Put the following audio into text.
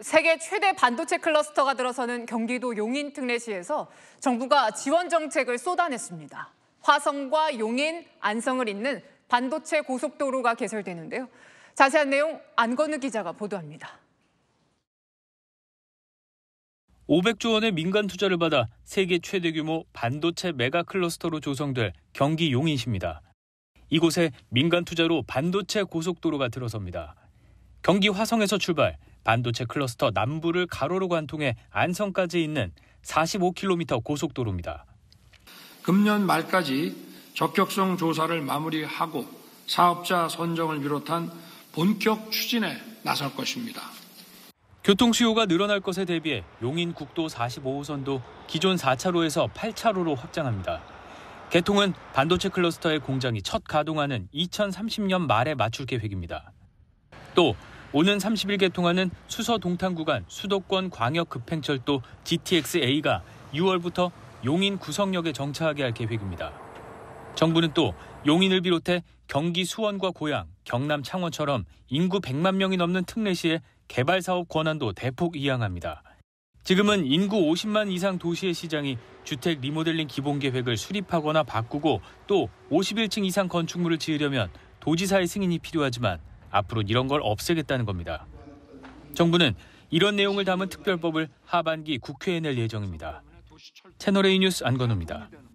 세계 최대 반도체 클러스터가 들어서는 경기도 용인 특례시에서 정부가 지원 정책을 쏟아냈습니다. 화성과 용인, 안성을 잇는 반도체 고속도로가 개설되는데요. 자세한 내용 안건우 기자가 보도합니다. 500조 원의 민간 투자를 받아 세계 최대 규모 반도체 메가 클러스터로 조성될 경기 용인시입니다. 이곳에 민간 투자로 반도체 고속도로가 들어섭니다. 경기 화성에서 출발 반도체 클러스터 남부를 가로로 관통해 안성까지 있는 45km 고속도로입니다. 금년 말까지 적격성 조사를 마무리하고 사업자 선정을 비롯한 본격 추진에 나설 것입니다. 교통 수요가 늘어날 것에 대비해 용인 국도 45호선도 기존 4차로에서 8차로로 확장합니다. 개통은 반도체 클러스터의 공장이 첫 가동하는 2030년 말에 맞출 계획입니다. 또 오는 30일 개통하는 수서 동탄 구간 수도권 광역 급행철도 GTX-A가 6월부터 용인 구성역에 정차하게 할 계획입니다. 정부는 또 용인을 비롯해 경기 수원과 고향 경남 창원처럼 인구 100만 명이 넘는 특례시에 개발 사업 권한도 대폭 이양합니다. 지금은 인구 50만 이상 도시의 시장이 주택 리모델링 기본 계획을 수립하거나 바꾸고 또 51층 이상 건축물을 지으려면 도지사의 승인이 필요하지만 앞으로 이런 걸 없애겠다는 겁니다. 정부는 이런 내용을 담은 특별법을 하반기 국회에 낼 예정입니다. 채널A 뉴스 안건우입니다.